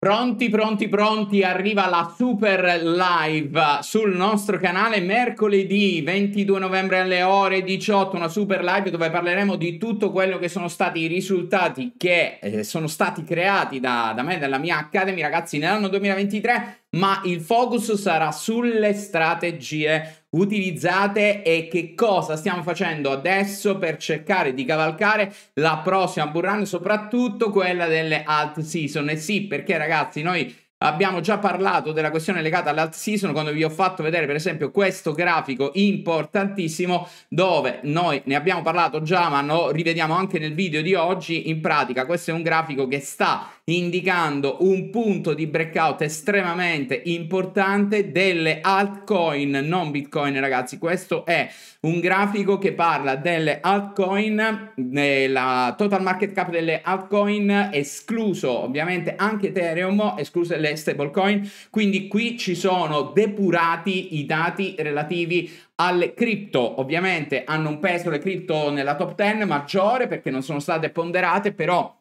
Pronti, pronti, pronti, arriva la super live sul nostro canale mercoledì 22 novembre alle ore 18, una super live dove parleremo di tutto quello che sono stati i risultati che eh, sono stati creati da, da me e dalla mia Academy ragazzi nell'anno 2023, ma il focus sarà sulle strategie utilizzate e che cosa stiamo facendo adesso per cercare di cavalcare la prossima bull soprattutto quella delle alt season. E sì, perché ragazzi, noi Abbiamo già parlato della questione legata all'alt season quando vi ho fatto vedere per esempio questo grafico importantissimo dove noi ne abbiamo parlato già ma lo rivediamo anche nel video di oggi. In pratica questo è un grafico che sta indicando un punto di breakout estremamente importante delle altcoin non bitcoin ragazzi. Questo è un grafico che parla delle altcoin, nella total market cap delle altcoin escluso ovviamente anche Ethereum, escluse le delle stablecoin. Quindi qui ci sono depurati i dati relativi alle cripto. Ovviamente hanno un peso le cripto nella top 10 maggiore perché non sono state ponderate, però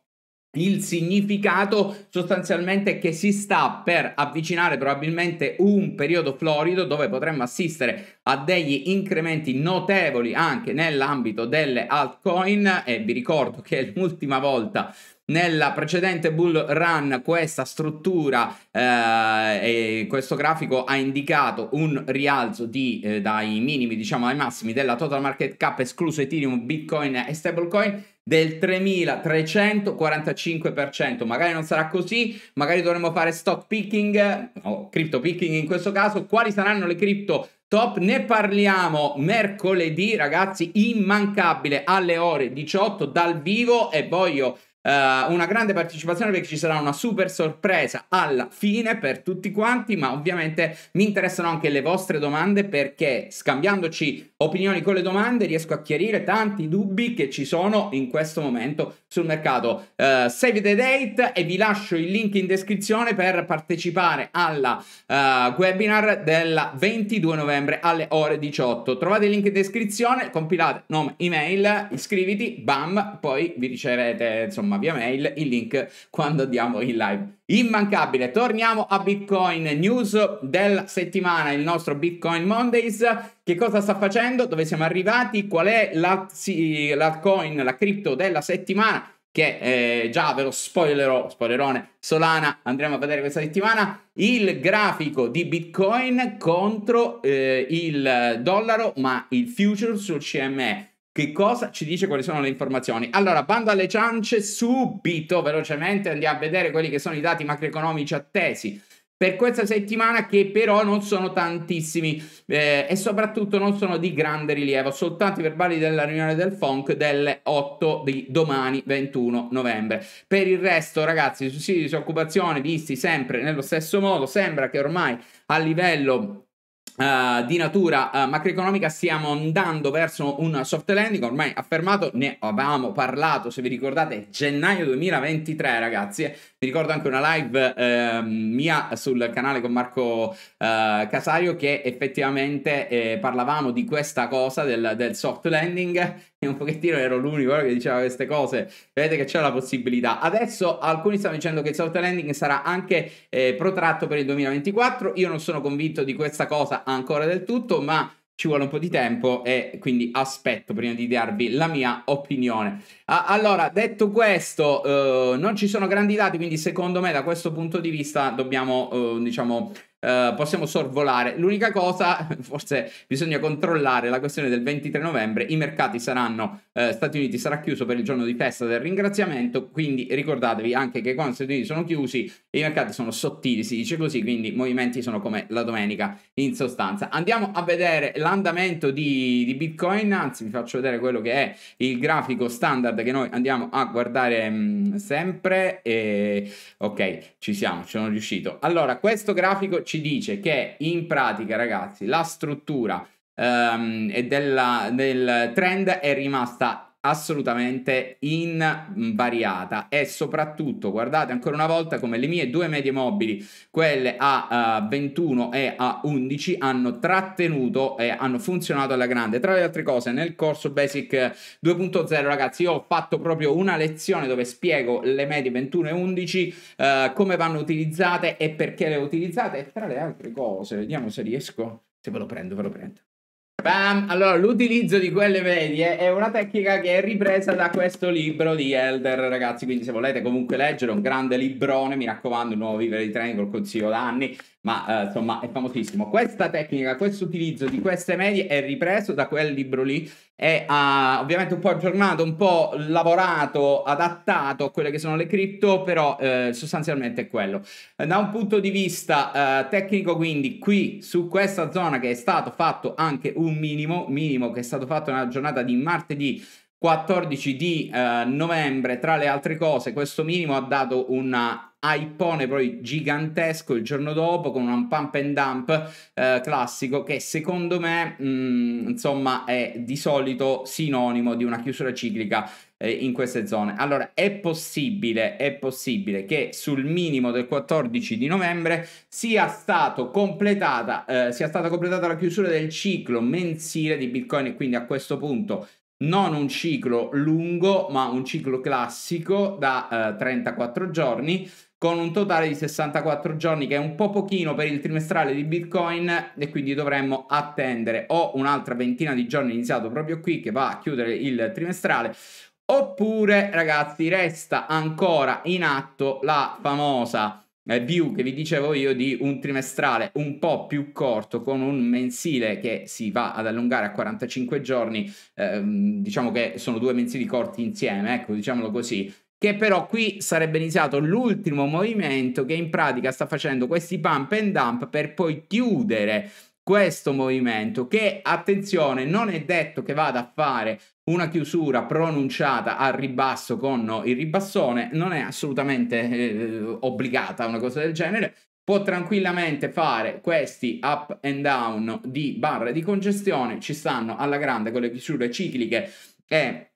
il significato sostanzialmente è che si sta per avvicinare probabilmente un periodo florido dove potremmo assistere a degli incrementi notevoli anche nell'ambito delle altcoin e vi ricordo che l'ultima volta nella precedente bull run questa struttura eh, e questo grafico ha indicato un rialzo di, eh, dai minimi diciamo ai massimi della total market cap escluso Ethereum, Bitcoin e stablecoin del 3345%. Magari non sarà così, magari dovremo fare stock picking o crypto picking in questo caso. Quali saranno le cripto top? Ne parliamo mercoledì, ragazzi, immancabile alle ore 18 dal vivo e voglio Uh, una grande partecipazione perché ci sarà una super sorpresa alla fine per tutti quanti, ma ovviamente mi interessano anche le vostre domande perché scambiandoci opinioni con le domande riesco a chiarire tanti dubbi che ci sono in questo momento sul mercato. Uh, save the date e vi lascio il link in descrizione per partecipare alla uh, webinar del 22 novembre alle ore 18. Trovate il link in descrizione, compilate nome, email, iscriviti, bam, poi vi riceverete insomma ma via mail il link quando andiamo in live. Immancabile, torniamo a Bitcoin News della settimana, il nostro Bitcoin Mondays. Che cosa sta facendo? Dove siamo arrivati? Qual è la, sì, la coin, la cripto della settimana? che eh, già ve lo spoilerò, spoilerone, Solana, andremo a vedere questa settimana, il grafico di Bitcoin contro eh, il dollaro, ma il future sul CME. Che cosa ci dice quali sono le informazioni? Allora, bando alle ciance, subito, velocemente, andiamo a vedere quelli che sono i dati macroeconomici attesi per questa settimana che però non sono tantissimi eh, e soprattutto non sono di grande rilievo, soltanto i verbali della riunione del FONC delle 8 di domani 21 novembre. Per il resto ragazzi, i sussidi di disoccupazione visti sempre nello stesso modo, sembra che ormai a livello Uh, di natura uh, macroeconomica stiamo andando verso un soft landing ormai affermato, ne avevamo parlato se vi ricordate gennaio 2023 ragazzi eh. Vi ricordo anche una live eh, mia sul canale con Marco eh, Casario che effettivamente eh, parlavamo di questa cosa del, del soft landing e un pochettino ero l'unico eh, che diceva queste cose. Vedete che c'è la possibilità. Adesso alcuni stanno dicendo che il soft landing sarà anche eh, protratto per il 2024. Io non sono convinto di questa cosa ancora del tutto, ma ci vuole un po' di tempo e quindi aspetto prima di darvi la mia opinione. Ah, allora, detto questo, eh, non ci sono grandi dati, quindi secondo me da questo punto di vista dobbiamo, eh, diciamo, eh, possiamo sorvolare. L'unica cosa, forse bisogna controllare la questione del 23 novembre, i mercati saranno, eh, Stati Uniti sarà chiuso per il giorno di festa del ringraziamento, quindi ricordatevi anche che quando gli Stati Uniti sono chiusi i mercati sono sottili, si dice così, quindi i movimenti sono come la domenica in sostanza. Andiamo a vedere l'andamento di, di Bitcoin, anzi vi faccio vedere quello che è il grafico standard che noi andiamo a guardare mh, mm, sempre. E... Ok, ci siamo, ci sono riuscito. Allora, questo grafico ci dice che in pratica, ragazzi, la struttura um, e della, del trend è rimasta assolutamente invariata e soprattutto guardate ancora una volta come le mie due medie mobili quelle a uh, eh, 21 e a 11 hanno trattenuto e hanno funzionato alla grande tra le altre cose nel corso basic 2.0 ragazzi io ho fatto proprio una lezione dove spiego le medie 21 e 11 uh, eh, come vanno utilizzate e perché le utilizzate tra le altre cose vediamo se riesco se ve lo prendo ve lo prendo Bam! Allora, l'utilizzo di quelle medie è una tecnica che è ripresa da questo libro di Elder, ragazzi. Quindi, se volete comunque leggere è un grande librone, mi raccomando, il nuovo vivere di training col consiglio d'anni ma eh, insomma è famosissimo. Questa tecnica, questo utilizzo di queste medie è ripreso da quel libro lì, è uh, ovviamente un po' aggiornato, un po' lavorato, adattato a quelle che sono le cripto, però eh, sostanzialmente è quello. Da un punto di vista eh, tecnico, quindi qui su questa zona che è stato fatto anche un minimo, minimo che è stato fatto nella giornata di martedì 14 di eh, novembre, tra le altre cose, questo minimo ha dato un iPone poi gigantesco il giorno dopo con un pump and dump eh, classico che secondo me mh, mm, insomma è di solito sinonimo di una chiusura ciclica eh, in queste zone. Allora è possibile, è possibile che sul minimo del 14 di novembre sia, stato completata, eh, sia stata completata la chiusura del ciclo mensile di Bitcoin e quindi a questo punto non un ciclo lungo, ma un ciclo classico da eh, 34 giorni con un totale di 64 giorni che è un po' pochino per il trimestrale di Bitcoin e quindi dovremmo attendere o un'altra ventina di giorni iniziato proprio qui che va a chiudere il trimestrale oppure ragazzi resta ancora in atto la famosa view che vi dicevo io di un trimestrale un po' più corto con un mensile che si va ad allungare a 45 giorni, ehm, diciamo che sono due mensili corti insieme, ecco diciamolo così, che però qui sarebbe iniziato l'ultimo movimento che in pratica sta facendo questi pump and dump per poi chiudere questo movimento che, attenzione, non è detto che vada a fare una chiusura pronunciata al ribasso con il ribassone, non è assolutamente eh, obbligata a una cosa del genere, può tranquillamente fare questi up and down di barre di congestione, ci stanno alla grande con le chiusure cicliche e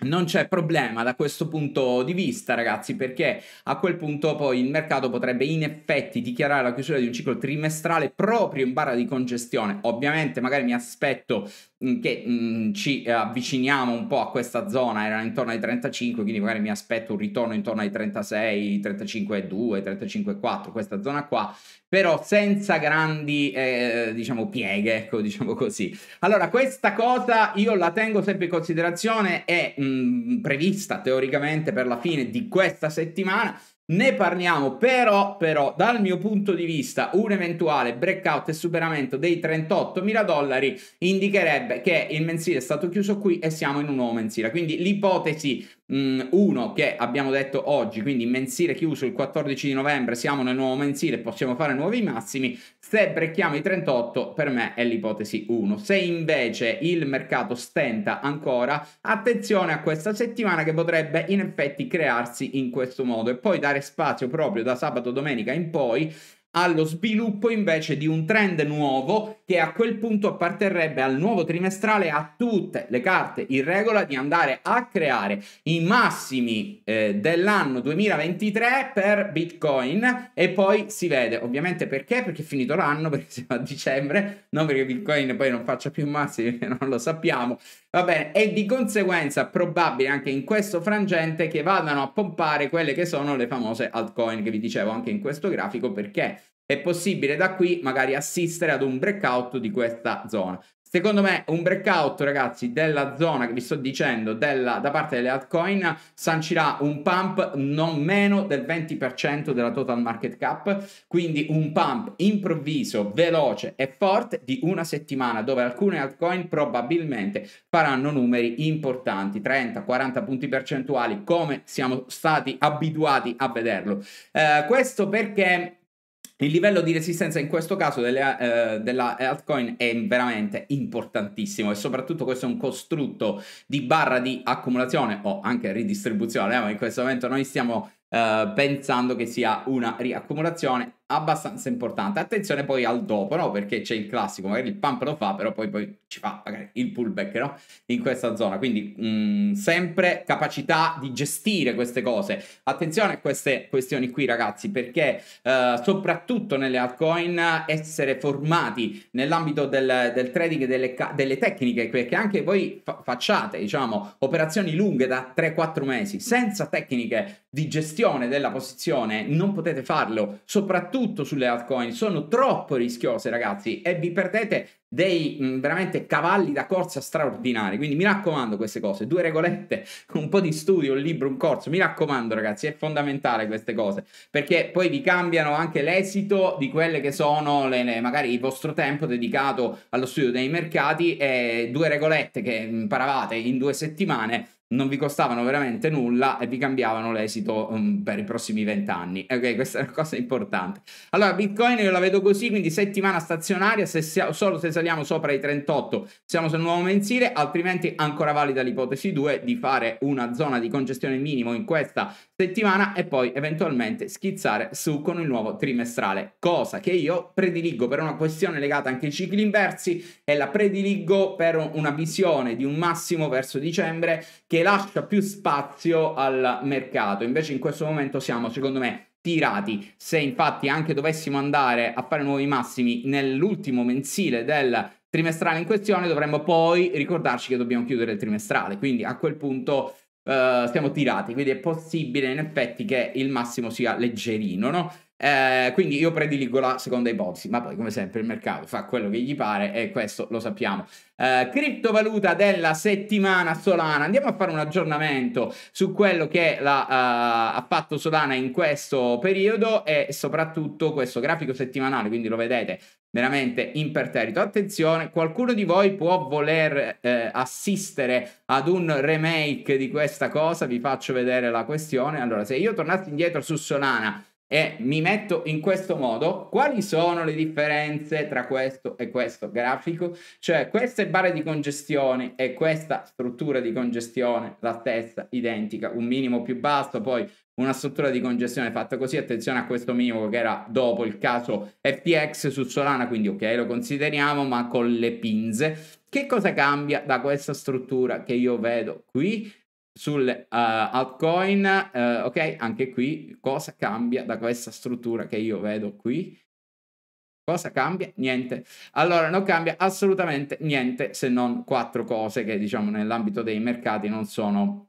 non c'è problema da questo punto di vista, ragazzi, perché a quel punto poi il mercato potrebbe in effetti dichiarare la chiusura di un ciclo trimestrale proprio in barra di congestione. Ovviamente, magari mi aspetto mm, che mh, mm, ci eh, avviciniamo un po' a questa zona, erano intorno ai 35, quindi magari mi aspetto un ritorno intorno ai 36, 35,2, 35,4, questa zona qua, però senza grandi, eh, diciamo, pieghe, ecco, diciamo così. Allora, questa cosa io la tengo sempre in considerazione, è mh, mm, prevista teoricamente per la fine di questa settimana, ne parliamo, però, però, dal mio punto di vista, un eventuale breakout e superamento dei 38 mila dollari indicherebbe che il mensile è stato chiuso qui e siamo in un nuovo mensile. Quindi l'ipotesi Mm, uno che abbiamo detto oggi, quindi mensile chiuso il 14 di novembre, siamo nel nuovo mensile, possiamo fare nuovi massimi, se brecchiamo i 38 per me è l'ipotesi 1. Se invece il mercato stenta ancora, attenzione a questa settimana che potrebbe in effetti crearsi in questo modo e poi dare spazio proprio da sabato domenica in poi allo sviluppo invece di un trend nuovo che a quel punto apparterrebbe al nuovo trimestrale a tutte le carte in regola di andare a creare i massimi eh, dell'anno 2023 per Bitcoin e poi si vede ovviamente perché perché è finito l'anno perché siamo a dicembre non perché Bitcoin poi non faccia più massimi non lo sappiamo Va bene, è di conseguenza probabile anche in questo frangente che vadano a pompare quelle che sono le famose altcoin che vi dicevo anche in questo grafico perché è possibile da qui magari assistere ad un breakout di questa zona. Secondo me un breakout, ragazzi, della zona che vi sto dicendo della, da parte delle altcoin sancirà un pump non meno del 20% della total market cap, quindi un pump improvviso, veloce e forte di una settimana dove alcune altcoin probabilmente faranno numeri importanti, 30-40 punti percentuali come siamo stati abituati a vederlo. Eh, questo perché il livello di resistenza in questo caso delle, eh, della altcoin è veramente importantissimo e soprattutto questo è un costrutto di barra di accumulazione o anche ridistribuzione, eh, ma in questo momento noi stiamo Uh, pensando che sia una riaccumulazione abbastanza importante. Attenzione poi al dopo, no? Perché c'è il classico, magari il pump lo fa, però poi, poi ci fa magari il pullback, no? In questa zona. Quindi mh, mm, sempre capacità di gestire queste cose. Attenzione a queste questioni qui, ragazzi, perché eh, soprattutto nelle altcoin essere formati nell'ambito del, del trading delle, delle, tecniche, perché anche voi fa- facciate, diciamo, operazioni lunghe da 3-4 mesi senza tecniche di gestione della posizione, non potete farlo, soprattutto soprattutto sulle altcoin, sono troppo rischiose, ragazzi, e vi perdete dei mh, veramente cavalli da corsa straordinari. Quindi mi raccomando queste cose, due regolette, un po' di studio, un libro, un corso, mi raccomando ragazzi, è fondamentale queste cose, perché poi vi cambiano anche l'esito di quelle che sono le, le, magari il vostro tempo dedicato allo studio dei mercati e due regolette che imparavate in due settimane non vi costavano veramente nulla e vi cambiavano l'esito um, per i prossimi vent'anni. Ok, questa è una cosa importante. Allora, Bitcoin io la vedo così, quindi settimana stazionaria, se sia, solo se saliamo sopra i 38 siamo sul nuovo mensile, altrimenti ancora valida l'ipotesi 2 di fare una zona di congestione minimo in questa settimana e poi eventualmente schizzare su con il nuovo trimestrale, cosa che io prediligo per una questione legata anche ai cicli inversi e la prediligo per una visione di un massimo verso dicembre che che lascia più spazio al mercato. Invece in questo momento siamo, secondo me, tirati. Se infatti anche dovessimo andare a fare nuovi massimi nell'ultimo mensile del trimestrale in questione, dovremmo poi ricordarci che dobbiamo chiudere il trimestrale. Quindi a quel punto uh, eh, siamo tirati, quindi è possibile in effetti che il massimo sia leggerino, no? Eh, quindi io prediligo la seconda ipotesi, ma poi come sempre il mercato fa quello che gli pare e questo lo sappiamo. Eh, criptovaluta della settimana Solana, andiamo a fare un aggiornamento su quello che la, uh, ha fatto Solana in questo periodo e soprattutto questo grafico settimanale, quindi lo vedete veramente imperterrito. Attenzione, qualcuno di voi può voler eh, assistere ad un remake di questa cosa, vi faccio vedere la questione. Allora, se io tornassi indietro su Solana e mi metto in questo modo, quali sono le differenze tra questo e questo grafico? Cioè queste barre di congestione e questa struttura di congestione, la stessa, identica, un minimo più basso, poi una struttura di congestione fatta così, attenzione a questo minimo che era dopo il caso FTX su Solana, quindi ok lo consideriamo ma con le pinze. Che cosa cambia da questa struttura che io vedo qui? sulle uh, altcoin, uh, ok, anche qui cosa cambia da questa struttura che io vedo qui? Cosa cambia? Niente. Allora non cambia assolutamente niente se non quattro cose che diciamo nell'ambito dei mercati non sono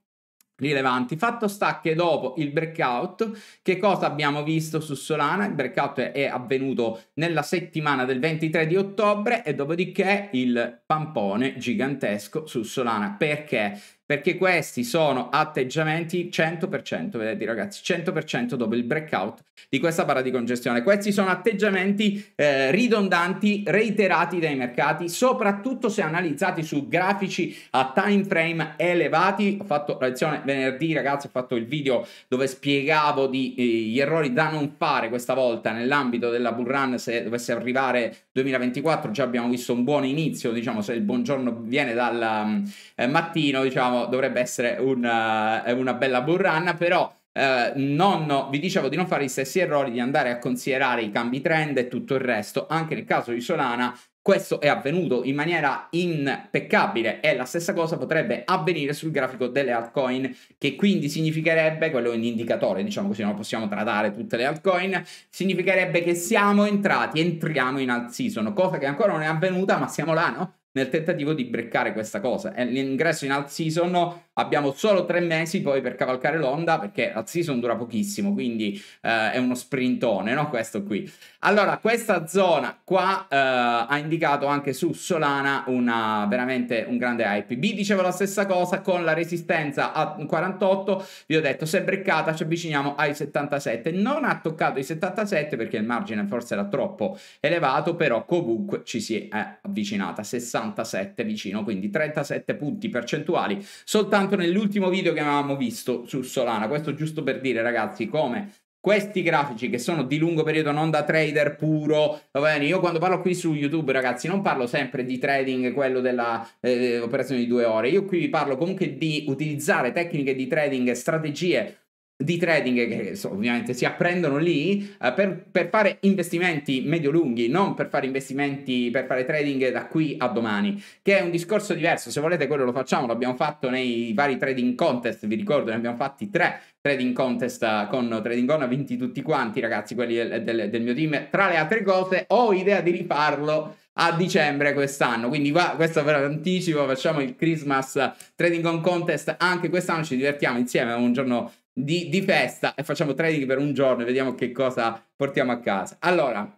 rilevanti. Fatto sta che dopo il breakout, che cosa abbiamo visto su Solana? Il breakout è avvenuto nella settimana del 23 di ottobre e dopodiché il pampone gigantesco su Solana. Perché? perché questi sono atteggiamenti 100%, vedete ragazzi, 100% dopo il breakout di questa barra di congestione. Questi sono atteggiamenti eh, ridondanti, reiterati dai mercati, soprattutto se analizzati su grafici a time frame elevati. Ho fatto la lezione venerdì, ragazzi, ho fatto il video dove spiegavo di, eh, gli errori da non fare questa volta nell'ambito della bull run se dovesse arrivare 2024 già abbiamo visto un buon inizio, diciamo se il buongiorno viene dal eh, mattino diciamo dovrebbe essere una, eh, una bella bull run, però... Uh, eh, non, vi dicevo di non fare gli stessi errori, di andare a considerare i cambi trend e tutto il resto, anche nel caso di Solana questo è avvenuto in maniera impeccabile e la stessa cosa potrebbe avvenire sul grafico delle altcoin, che quindi significherebbe, quello è un indicatore, diciamo così, non possiamo tradare tutte le altcoin, significherebbe che siamo entrati, entriamo in alt season, cosa che ancora non è avvenuta, ma siamo là, no? nel tentativo di breccare questa cosa. E l'ingresso in alt season abbiamo solo tre mesi poi per cavalcare l'onda, perché alt season dura pochissimo, quindi eh, è uno sprintone, no? Questo qui. Allora, questa zona qua eh, ha indicato anche su Solana una, veramente un grande hype. B dicevo la stessa cosa con la resistenza a 48, vi ho detto se breccata ci avviciniamo ai 77. Non ha toccato i 77 perché il margine forse era troppo elevato, però comunque ci si è avvicinata. 60 67 vicino, quindi 37 punti percentuali soltanto nell'ultimo video che avevamo visto su Solana. Questo giusto per dire ragazzi come questi grafici che sono di lungo periodo non da trader puro va bene io quando parlo qui su youtube ragazzi non parlo sempre di trading quello dell'operazione eh, di due ore io qui vi parlo comunque di utilizzare tecniche di trading e strategie di trading che ovviamente si apprendono lì eh, per, per, fare investimenti medio-lunghi, non per fare investimenti per fare trading da qui a domani, che è un discorso diverso. Se volete, quello lo facciamo, l'abbiamo fatto nei vari trading contest. Vi ricordo, ne abbiamo fatti tre trading contest eh, con Trading On, vinti tutti quanti, ragazzi, quelli del, del, del mio team. Tra le altre cose, ho idea di rifarlo a dicembre quest'anno. Quindi va, questo ve l'anticipo, facciamo il Christmas Trading On Contest anche quest'anno, ci divertiamo insieme, è un giorno di, di festa e facciamo trading per un giorno e vediamo che cosa portiamo a casa. Allora,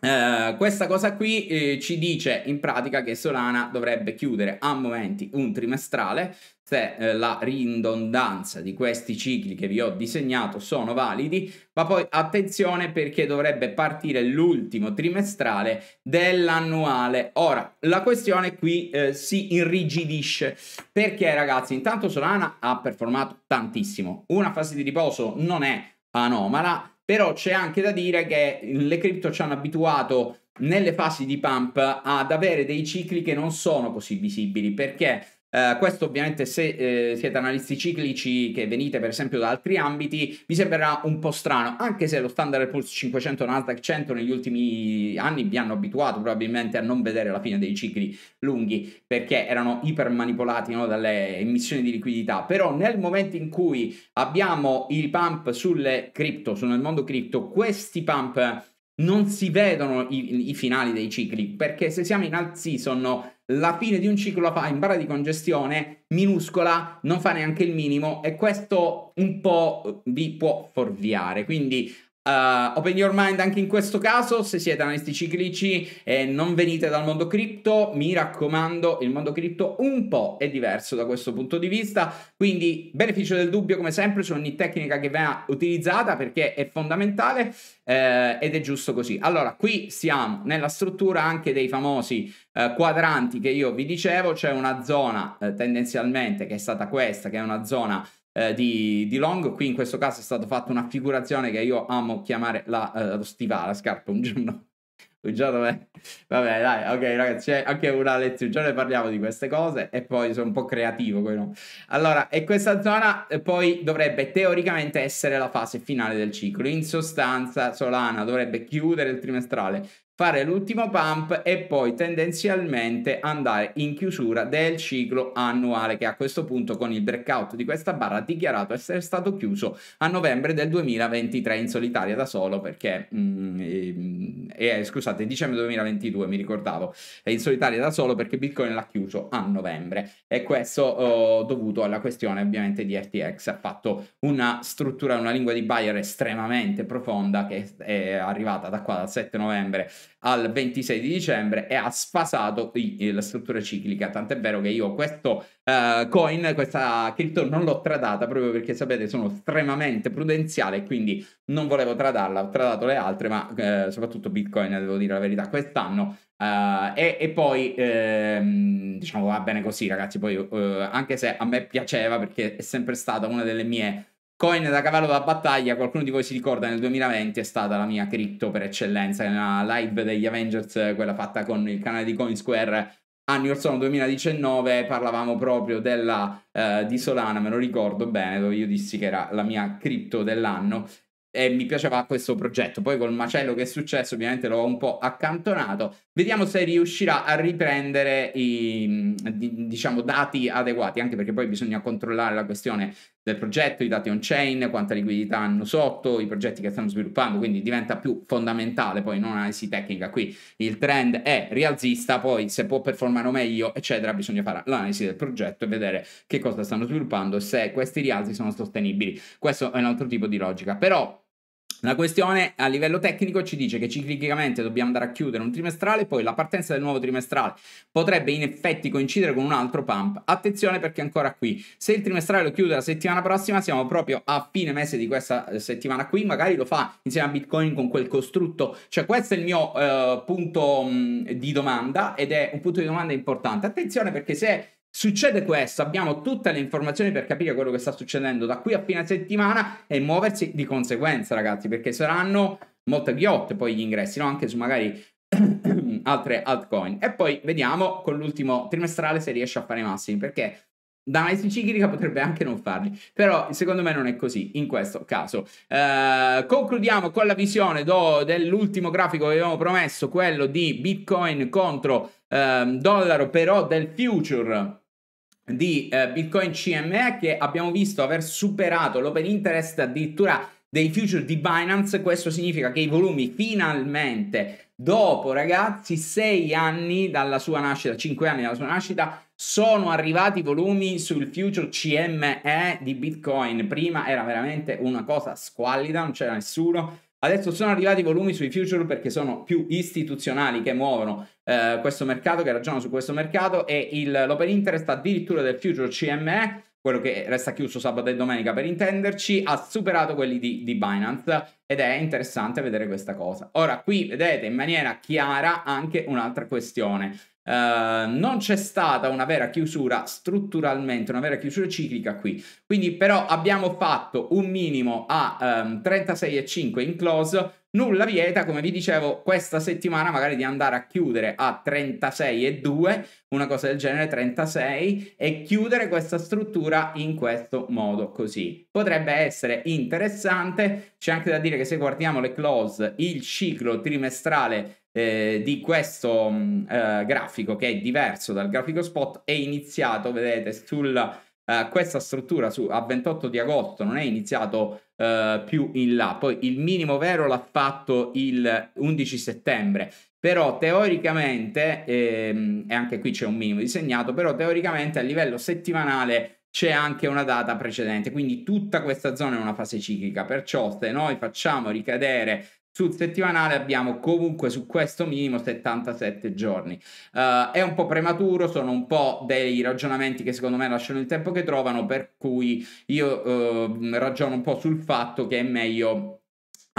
Uh, questa cosa qui eh, ci dice in pratica che Solana dovrebbe chiudere a momenti un trimestrale se cioè, eh, la ridondanza di questi cicli che vi ho disegnato sono validi, ma poi attenzione perché dovrebbe partire l'ultimo trimestrale dell'annuale. Ora, la questione qui eh, si irrigidisce perché ragazzi, intanto Solana ha performato tantissimo. Una fase di riposo non è anomala, però c'è anche da dire che le cripto ci hanno abituato nelle fasi di pump ad avere dei cicli che non sono così visibili perché eh, questo ovviamente se eh, siete analisti ciclici che venite per esempio da altri ambiti vi sembrerà un po' strano anche se lo standard Pulse 500 Nasdaq 100 negli ultimi anni vi hanno abituato probabilmente a non vedere la fine dei cicli lunghi perché erano iper manipolati no, dalle emissioni di liquidità però nel momento in cui abbiamo i pump sulle cripto sul mondo cripto questi pump non si vedono i, i finali dei cicli perché se siamo in alt season la fine di un ciclo la fa in barra di congestione minuscola, non fa neanche il minimo e questo un po' vi può forviare. Quindi Uh, open your mind anche in questo caso, se siete analisti ciclici e non venite dal mondo cripto, mi raccomando, il mondo cripto un po' è diverso da questo punto di vista, quindi beneficio del dubbio come sempre su ogni tecnica che venga utilizzata perché è fondamentale eh, ed è giusto così. Allora, qui siamo nella struttura anche dei famosi eh, quadranti che io vi dicevo, c'è una zona eh, tendenzialmente che è stata questa, che è una zona eh, di, di, Long. Qui in questo caso è stata fatta una figurazione che io amo chiamare la, eh, lo stivale, la scarpa, un giorno. Un giorno beh. vabbè, dai, ok ragazzi, c'è anche una lezione, un giorno parliamo di queste cose e poi sono un po' creativo. Poi Allora, e questa zona eh, poi dovrebbe teoricamente essere la fase finale del ciclo. In sostanza, Solana dovrebbe chiudere il trimestrale fare l'ultimo pump e poi tendenzialmente andare in chiusura del ciclo annuale che a questo punto con il breakout di questa barra ha dichiarato essere stato chiuso a novembre del 2023 in solitaria da solo perché mm, ehm, eh, scusate dicembre 2022 mi ricordavo è in solitaria da solo perché Bitcoin l'ha chiuso a novembre e questo oh, dovuto alla questione ovviamente di FTX ha fatto una struttura una lingua di buyer estremamente profonda che è arrivata da qua dal 7 novembre al 26 di dicembre e ha sfasato la struttura ciclica. Tant'è vero che io questo uh, coin, questa cripto non l'ho tradata proprio perché sapete sono estremamente prudenziale e quindi non volevo tradarla, ho tradato le altre ma uh, soprattutto Bitcoin, devo dire la verità, quest'anno Uh, e, e, poi ehm, diciamo va bene così ragazzi poi eh, anche se a me piaceva perché è sempre stata una delle mie Coin da cavallo da battaglia, qualcuno di voi si ricorda nel 2020 è stata la mia cripto per eccellenza, nella live degli Avengers, quella fatta con il canale di CoinSquare a New York Sono 2019, parlavamo proprio della, eh, di Solana, me lo ricordo bene, dove io dissi che era la mia cripto dell'anno e mi piaceva questo progetto. Poi col macello che è successo, ovviamente l'ho un po' accantonato. Vediamo se riuscirà a riprendere i diciamo dati adeguati, anche perché poi bisogna controllare la questione del progetto, i dati on-chain, quanta liquidità hanno sotto, i progetti che stanno sviluppando, quindi diventa più fondamentale poi non analisi tecnica. Qui il trend è rialzista, poi se può performare o meglio, eccetera, bisogna fare l'analisi del progetto e vedere che cosa stanno sviluppando e se questi rialzi sono sostenibili. Questo è un altro tipo di logica, però la questione a livello tecnico ci dice che ciclicamente dobbiamo andare a chiudere un trimestrale, poi la partenza del nuovo trimestrale potrebbe in effetti coincidere con un altro pump. Attenzione perché ancora qui, se il trimestrale lo chiude la settimana prossima, siamo proprio a fine mese di questa eh, settimana qui, magari lo fa insieme a Bitcoin con quel costrutto. Cioè questo è il mio eh, punto mh, mm, di domanda ed è un punto di domanda importante. Attenzione perché se Succede questo, abbiamo tutte le informazioni per capire quello che sta succedendo da qui a fine settimana e muoversi di conseguenza, ragazzi, perché saranno molte ghiotte poi gli ingressi, no? anche su magari altre altcoin. E poi vediamo con l'ultimo trimestrale se riesce a fare i massimi, perché da analisi ciclica potrebbe anche non farli, però secondo me non è così in questo caso. Eh, concludiamo con la visione do, dell'ultimo grafico che avevamo promesso, quello di Bitcoin contro eh, dollaro, però del future di eh, Bitcoin CME che abbiamo visto aver superato l'open interest addirittura dei future di Binance, questo significa che i volumi finalmente, dopo ragazzi, sei anni dalla sua nascita, 5 anni dalla sua nascita, sono arrivati i volumi sul future CME di Bitcoin. Prima era veramente una cosa squallida, non c'era nessuno. Adesso sono arrivati i volumi sui future perché sono più istituzionali che muovono eh, questo mercato, che ragionano su questo mercato e il, l'open interest addirittura del future CME, quello che resta chiuso sabato e domenica per intenderci, ha superato quelli di, di Binance ed è interessante vedere questa cosa. Ora qui vedete in maniera chiara anche un'altra questione. Uh, non c'è stata una vera chiusura strutturalmente, una vera chiusura ciclica qui. Quindi però abbiamo fatto un minimo a um, ehm, 36,5 in close, Nulla vieta, come vi dicevo, questa settimana magari di andare a chiudere a 36,2, una cosa del genere, 36, e chiudere questa struttura in questo modo così. Potrebbe essere interessante, c'è anche da dire che se guardiamo le close, il ciclo trimestrale eh, di questo mm, eh, grafico, che è diverso dal grafico spot, è iniziato, vedete, sul... Eh, questa struttura su, a 28 di agosto non è iniziato uh, più in là, poi il minimo vero l'ha fatto il 11 settembre, però teoricamente, ehm, e anche qui c'è un minimo disegnato, però teoricamente a livello settimanale c'è anche una data precedente, quindi tutta questa zona è una fase ciclica, perciò se noi facciamo ricadere sul settimanale abbiamo comunque su questo minimo 77 giorni. Uh, è un po' prematuro, sono un po' dei ragionamenti che secondo me lasciano il tempo che trovano, per cui io uh, ragiono un po' sul fatto che è meglio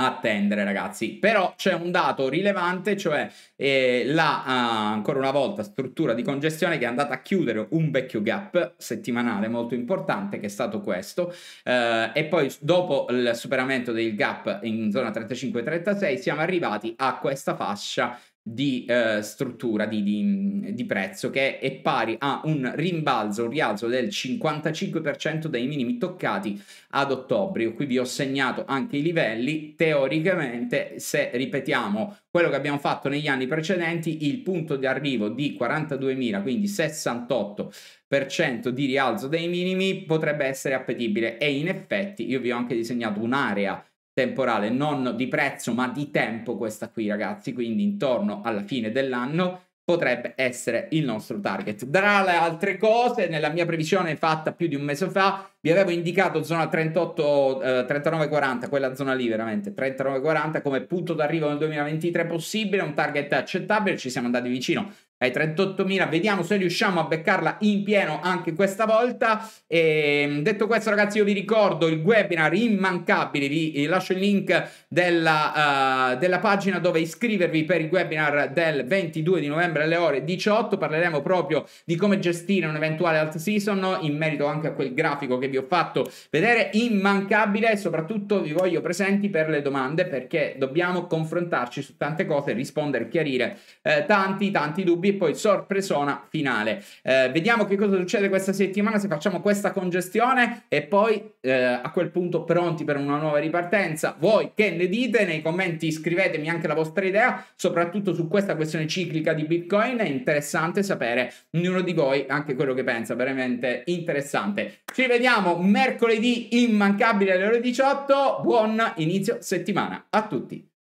attendere ragazzi però c'è un dato rilevante cioè eh, la eh, ancora una volta struttura di congestione che è andata a chiudere un vecchio gap settimanale molto importante che è stato questo eh, e poi dopo il superamento del gap in zona 35-36 siamo arrivati a questa fascia di eh, struttura, di, di, di, prezzo, che è pari a un rimbalzo, un rialzo del 55% dei minimi toccati ad ottobre. Io qui vi ho segnato anche i livelli. Teoricamente, se ripetiamo quello che abbiamo fatto negli anni precedenti, il punto di arrivo di 42.000, quindi 68 di rialzo dei minimi potrebbe essere appetibile e in effetti io vi ho anche disegnato un'area temporale, non di prezzo ma di tempo questa qui ragazzi, quindi intorno alla fine dell'anno potrebbe essere il nostro target. Tra le altre cose, nella mia previsione fatta più di un mese fa, vi avevo indicato zona 38, eh, 39,40, quella zona lì veramente, 39,40 come punto d'arrivo nel 2023 possibile, un target accettabile, ci siamo andati vicino ai 38.000. Vediamo se riusciamo a beccarla in pieno anche questa volta. E, ehm, detto questo, ragazzi, io vi ricordo il webinar immancabile. Vi eh, lascio il link della, uh, della pagina dove iscrivervi per il webinar del 22 di novembre alle ore 18. Parleremo proprio di come gestire un eventuale alt season in merito anche a quel grafico che vi ho fatto vedere. Immancabile, e soprattutto vi voglio presenti per le domande perché dobbiamo confrontarci su tante cose, rispondere, chiarire eh, tanti, tanti dubbi e poi sorpresona finale. Eh, vediamo che cosa succede questa settimana se facciamo questa congestione e poi eh, a quel punto pronti per una nuova ripartenza. Voi che ne dite? Nei commenti scrivetemi anche la vostra idea, soprattutto su questa questione ciclica di Bitcoin. È interessante sapere ognuno di voi anche quello che pensa, veramente interessante. Ci vediamo mercoledì immancabile alle ore 18. Buon inizio settimana a tutti.